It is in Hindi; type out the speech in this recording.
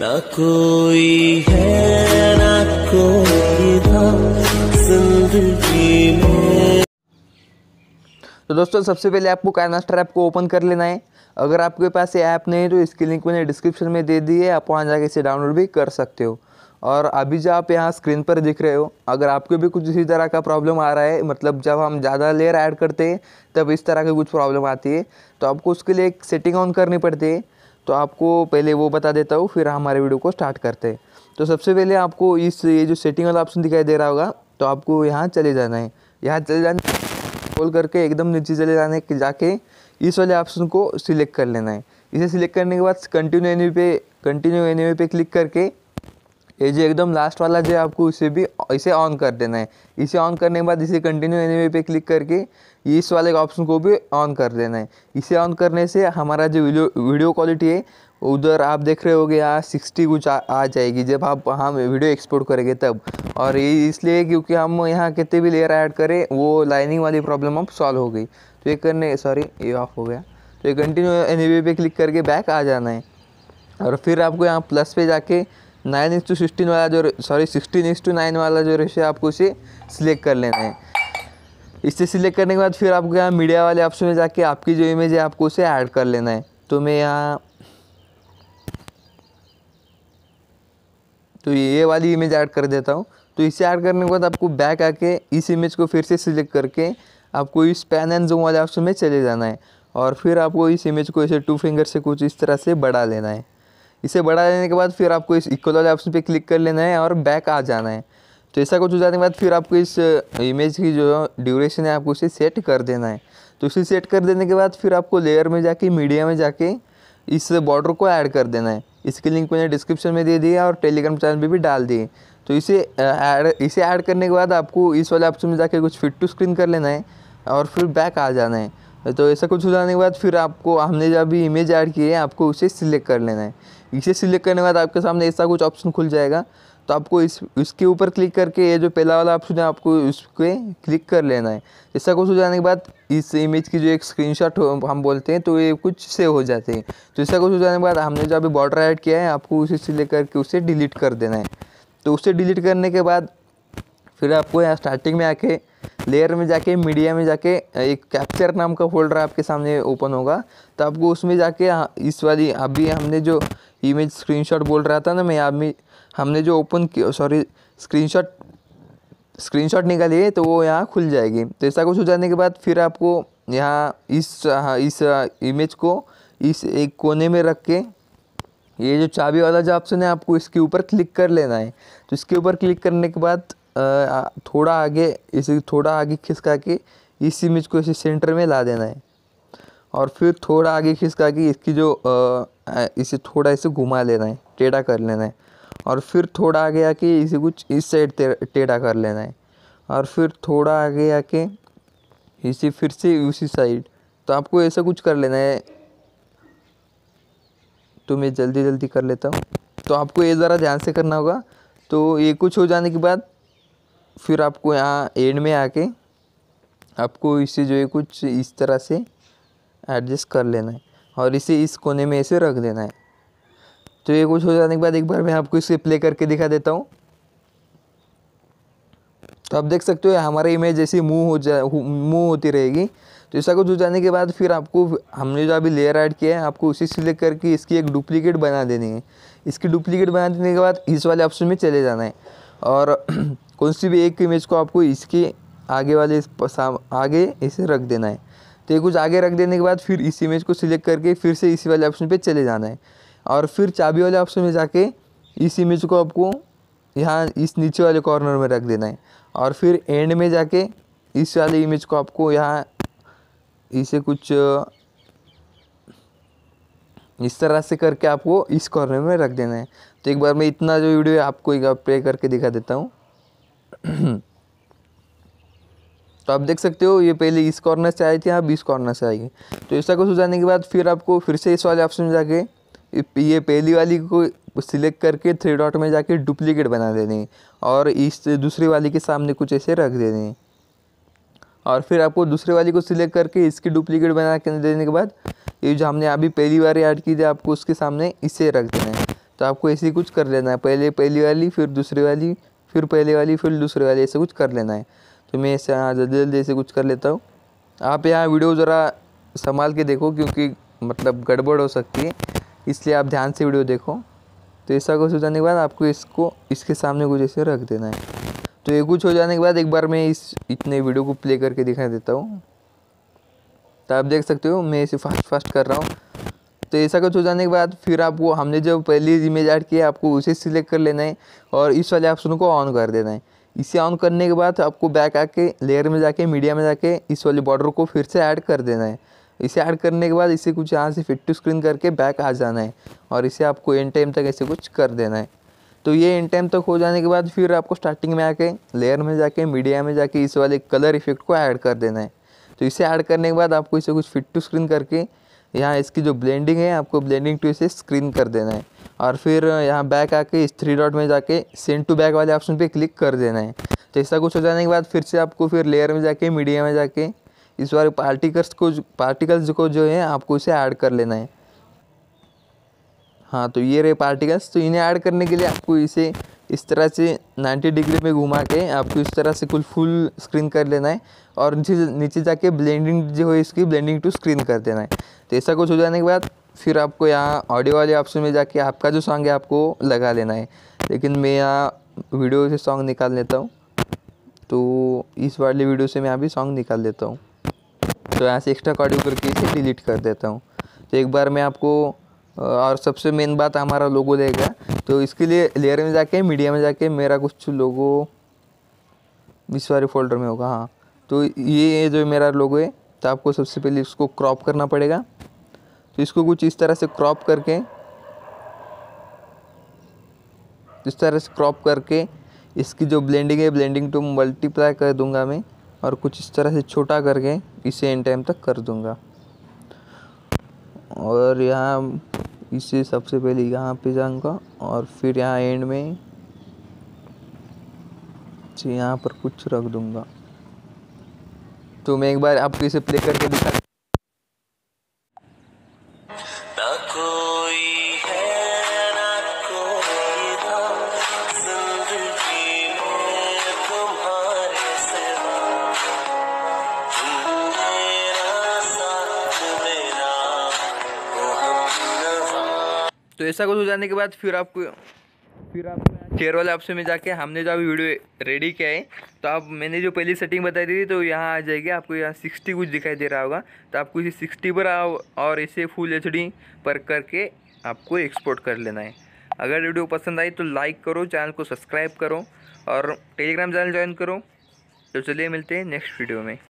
ना कोई है ना कोई जिंदगी में तो दोस्तों सबसे पहले आपको कायनास्टर ऐप को ओपन कर लेना है अगर आपके पास ये ऐप नहीं है तो इसकी लिंक मैंने डिस्क्रिप्शन में दे दी है आप वहाँ जाके इसे डाउनलोड भी कर सकते हो और अभी जो आप यहाँ स्क्रीन पर दिख रहे हो अगर आपको भी कुछ इसी तरह का प्रॉब्लम आ रहा है मतलब जब हम ज़्यादा लेयर ऐड करते हैं तब इस तरह की कुछ प्रॉब्लम आती है तो आपको उसके लिए एक सेटिंग ऑन करनी पड़ती है तो आपको पहले वो बता देता हूँ फिर हमारे वीडियो को स्टार्ट करते हैं तो सबसे पहले आपको इस ये जो सेटिंग वाला ऑप्शन दिखाई दे रहा होगा तो आपको यहाँ चले जाना है यहाँ चले जाने कॉल करके एकदम नीचे चले जाने के जाके इस वाले ऑप्शन को सिलेक्ट कर लेना है इसे सिलेक्ट करने के बाद कंटिन्यू एनी पे कंटिन्यू एनी पे क्लिक करके ये जो एकदम लास्ट वाला जो है आपको उसे भी इसे ऑन कर देना है इसे ऑन करने के बाद इसे कंटिन्यू एन पे क्लिक करके इस वाले ऑप्शन को भी ऑन कर देना है इसे ऑन करने से हमारा जो वीडियो वीडियो क्वालिटी है उधर आप देख रहे होगे यहाँ सिक्सटी कुछ आ, आ जाएगी जब आप हम वीडियो एक्सपोर्ट करेंगे तब और ये इसलिए क्योंकि हम यहाँ कितने भी लेयर ऐड करें वो लाइनिंग वाली प्रॉब्लम अब सॉल्व हो गई तो ये करने सॉरी ये ऑफ हो गया तो ये कंटिन्यू एन पे क्लिक करके बैक आ जाना है और फिर आपको यहाँ प्लस पे जाके नाइन इंस टू सिक्सटीन वाला जो sorry sixteen is to nine वाला जो रेशो है आपको उसे सिलेक्ट कर लेना है इसे सिलेक्ट करने के बाद फिर आपको यहाँ मीडिया वाले ऑप्शन में जाके आपकी जो इमेज है आपको उसे ऐड कर लेना है तो मैं यहाँ तो ये वाली इमेज ऐड कर देता हूँ तो इसे ऐड करने के बाद आपको बैक आके इस इमेज को फिर से सिलेक्ट करके आपको इस पैन एंड जूम वाले ऑप्शन में चले जाना है और फिर आपको इस इमेज को ऐसे टू फिंगर से कुछ इस तरह से बढ़ा लेना है इसे बढ़ा देने के बाद फिर आपको इस इक्वल वाले ऑप्शन पे क्लिक कर लेना है और बैक आ जाना है तो ऐसा कुछ हो जाने के बाद फिर आपको इस इमेज की जो ड्यूरेशन है आपको उसे सेट कर देना है तो उसे सेट कर देने के बाद फिर आपको लेयर में जाके मीडिया में जाके इस बॉर्डर को ऐड कर देना है इसकी लिंक मैंने डिस्क्रिप्शन में दे दिया और टेलीग्राम चैनल पर भी डाल दिए तो इसे ऐड इसे ऐड करने के बाद आपको इस वाले ऑप्शन में जाके कुछ फिट टू स्क्रीन कर लेना है और फिर बैक आ जाना है तो ऐसा कुछ हो जाने के बाद फिर आपको हमने जो अभी इमेज ऐड की है आपको उसे सिलेक्ट कर लेना है इसे सिलेक्ट करने के बाद आपके सामने ऐसा कुछ ऑप्शन खुल जाएगा तो आपको इस इसके ऊपर क्लिक करके ये जो पहला वाला ऑप्शन है आपको इस पर क्लिक कर लेना है ऐसा कुछ हो जाने के बाद इस इमेज की जो एक स्क्रीनशॉट हम बोलते हैं तो ये कुछ सेव हो जाते हैं तो ऐसा कुछ हो जाने के बाद हमने जो अभी बॉर्डर ऐड किया है आपको उसे सिलेक्ट करके उसे डिलीट कर देना है तो उसे डिलीट करने के बाद फिर आपको यहाँ स्टार्टिंग में आके लेयर में जाके मीडिया में जाके एक कैप्चर नाम का फोल्डर आपके सामने ओपन होगा तो आपको उसमें जाके इस वाली अभी हमने जो इमेज स्क्रीनशॉट बोल रहा था ना मैं अभी हमने जो ओपन सॉरी स्क्रीनशॉट स्क्रीनशॉट निकालिए तो वो यहाँ खुल जाएगी तो ऐसा कुछ हो जाने के बाद फिर आपको यहाँ इस हाँ, इस इमेज हाँ, को इस एक कोने में रख के ये जो चाबी वाला जो ऑप्शन है आपको इसके ऊपर क्लिक कर लेना है तो इसके ऊपर क्लिक करने के बाद थोड़ा आगे इसे थोड़ा आगे खिसका के इस इमेज को इसे सेंटर में ला देना है और फिर थोड़ा आगे खिसका के इसकी जो इसे थोड़ा इसे घुमा लेना है टेढ़ा कर लेना है और फिर थोड़ा आगे आके इसे कुछ इस साइड टेढ़ा कर लेना है और फिर थोड़ा आगे आके इसे फिर से उसी साइड तो आपको ऐसा कुछ कर लेना है तो मैं जल्दी जल्दी कर लेता हूँ तो आपको ये ज़रा ध्यान से करना होगा तो ये कुछ हो जाने के बाद फिर आपको यहाँ एंड में आके आपको इसे जो है कुछ इस तरह से एडजस्ट कर लेना है और इसे इस कोने में ऐसे रख देना है तो ये कुछ हो जाने के बाद एक बार मैं आपको इसे प्ले करके दिखा देता हूँ तो आप देख सकते हो हमारे इमेज ऐसी मूव हो जा मूव होती रहेगी तो ऐसा कुछ हो जाने के बाद फिर आपको हमने जो अभी लेयर ऐड किया है आपको उसी सिलेक्ट करके इसकी एक डुप्लीकेट बना देनी है इसकी डुप्लीकेट बना देने के बाद इस वाले ऑप्शन में चले जाना है और कौन सी भी एक इमेज को आपको इसके आगे वाले इस आगे इसे रख देना है तो ये कुछ आगे रख देने के बाद फिर इस इमेज को सिलेक्ट करके फिर से इसी वाले ऑप्शन पे चले जाना है और फिर चाबी वाले ऑप्शन में जाके इस इमेज को आपको यहाँ इस नीचे वाले कॉर्नर में रख देना है और फिर एंड में जाके इस वाले इमेज को आपको यहाँ इसे कुछ इस तरह से करके आपको इस कॉर्नर में रख देना है तो एक बार मैं इतना जो वीडियो है आपको एक बार प्ले करके दिखा देता हूँ तो आप देख सकते हो ये पहले इस कॉर्नर से आई थी आप इस कॉर्नर से आएगी तो ऐसा कुछ हो जाने के बाद फिर आपको फिर से इस वाले ऑप्शन में जाके ये पहली वाली को सिलेक्ट करके थ्री डॉट में जाके डुप्लीकेट बना देने और इस दूसरी वाली के सामने कुछ ऐसे रख देने और फिर आपको दूसरे वाली को सिलेक्ट करके इसकी डुप्लीकेट बना के देने के बाद ये जो हमने अभी पहली बार ऐड की थी आपको उसके सामने इसे रख देना है तो आपको ऐसे कुछ कर लेना है पहले पहली वाली फिर दूसरी वाली फिर पहले वाली फिर दूसरे वाली ऐसे कुछ कर लेना है तो मैं इससे हाँ, जल्दी जल्दी ऐसे कुछ कर लेता हूँ आप यहाँ वीडियो ज़रा संभाल के देखो क्योंकि मतलब गड़बड़ हो सकती है इसलिए आप ध्यान से वीडियो देखो तो ऐसा कुछ हो जाने के बाद आपको इसको इसके सामने कुछ ऐसे रख देना है तो ये कुछ हो जाने के बाद एक बार मैं इस इतने वीडियो को प्ले करके दिखा देता हूँ तो आप देख सकते हो मैं इसे फास्ट फास्ट कर रहा हूँ तो ऐसा कुछ हो जाने के बाद फिर आपको हमने जो पहली इमेज ऐड की है आपको उसे सिलेक्ट कर लेना है और इस वाले ऑप्शन को ऑन कर देना है इसे ऑन करने के बाद आपको बैक आके लेयर में जाके मीडिया में जाके इस वाले बॉर्डर को फिर से ऐड कर देना है इसे ऐड करने के बाद इसे कुछ यहाँ से फिट टू स्क्रीन करके बैक आ जाना है और इसे आपको एंड टाइम तक ऐसे कुछ कर देना है तो ये एंड टाइम तक हो जाने के बाद फिर आपको स्टार्टिंग में आके लेयर में जाके मीडिया में जाके इस वाले कलर इफेक्ट को ऐड कर देना है तो इसे ऐड करने के बाद आपको इसे कुछ फिट टू स्क्रीन करके यहाँ इसकी जो ब्लेंडिंग है आपको ब्लेंडिंग टू इसे स्क्रीन कर देना है और फिर यहाँ बैक आके इस थ्री डॉट में जाके सेंड टू बैक वाले ऑप्शन पे क्लिक कर देना है तो ऐसा कुछ हो जाने के बाद फिर से आपको फिर लेयर में जाके मीडिया में जाके इस बार पार्टिकल्स को पार्टिकल्स को जो है आपको इसे ऐड कर लेना है हाँ तो ये रहे पार्टिकल्स तो इन्हें ऐड करने के लिए आपको इसे इस तरह से 90 डिग्री में घुमा के आपको इस तरह से कुल फुल स्क्रीन कर लेना है और नीचे नीचे जाके ब्लेंडिंग जो है इसकी ब्लेंडिंग टू स्क्रीन कर देना है तो ऐसा कुछ हो जाने के बाद फिर आपको यहाँ ऑडियो वाले ऑप्शन में जाके आपका जो सॉन्ग है आपको लगा लेना है लेकिन मैं यहाँ वीडियो से सॉन्ग निकाल लेता हूँ तो इस वाले वीडियो से मैं यहाँ भी सॉन्ग निकाल लेता हूँ तो यहाँ से एक्स्ट्रा ऑडियो करके इसे डिलीट कर देता हूँ तो एक बार मैं आपको और सबसे मेन बात हमारा लोगो देगा तो इसके लिए लेयर में जाके मीडिया में जाके मेरा कुछ लोगो इस वाले फोल्डर में होगा हाँ तो ये जो मेरा लोगो है तो आपको सबसे पहले इसको क्रॉप करना पड़ेगा तो इसको कुछ इस तरह से क्रॉप करके इस तरह से क्रॉप करके इसकी जो ब्लेंडिंग है ब्लेंडिंग टू मल्टीप्लाई कर दूंगा मैं और कुछ इस तरह से छोटा करके इसे एंड टाइम तक कर दूंगा और यहाँ इसे सबसे पहले यहाँ पे जाऊँगा और फिर यहाँ एंड में यहाँ पर कुछ रख दूंगा तो मैं एक बार आपको इसे प्ले करके दिखा तो ऐसा कुछ हो जाने के बाद फिर आपको फिर आप चेयर वाले ऑप्शन में जाके हमने जो अभी वीडियो रेडी किया है तो आप मैंने जो पहली सेटिंग बताई थी तो यहाँ आ जाएगी आपको यहाँ सिक्सटी कुछ दिखाई दे रहा होगा तो आपको इसे सिक्सटी पर आओ और इसे फुल एच पर करके आपको एक्सपोर्ट कर लेना है अगर वीडियो पसंद आई तो लाइक करो चैनल को सब्सक्राइब करो और टेलीग्राम चैनल ज्वाइन करो तो चलिए मिलते हैं नेक्स्ट वीडियो में